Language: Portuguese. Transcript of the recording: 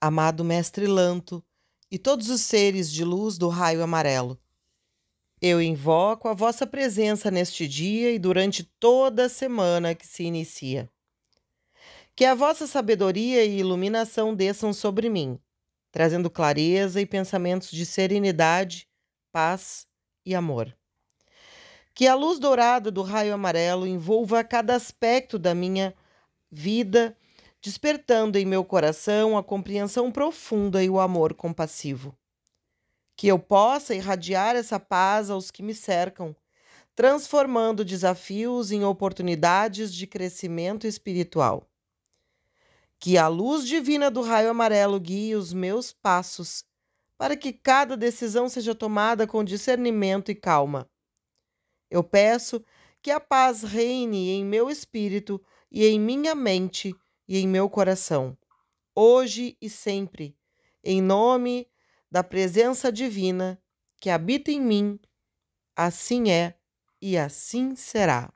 amado mestre Lanto e todos os seres de luz do raio amarelo. Eu invoco a vossa presença neste dia e durante toda a semana que se inicia. Que a vossa sabedoria e iluminação desçam sobre mim, trazendo clareza e pensamentos de serenidade, paz e amor. Que a luz dourada do raio amarelo envolva cada aspecto da minha vida despertando em meu coração a compreensão profunda e o amor compassivo. Que eu possa irradiar essa paz aos que me cercam, transformando desafios em oportunidades de crescimento espiritual. Que a luz divina do raio amarelo guie os meus passos, para que cada decisão seja tomada com discernimento e calma. Eu peço que a paz reine em meu espírito e em minha mente e em meu coração, hoje e sempre, em nome da presença divina que habita em mim. Assim é e assim será.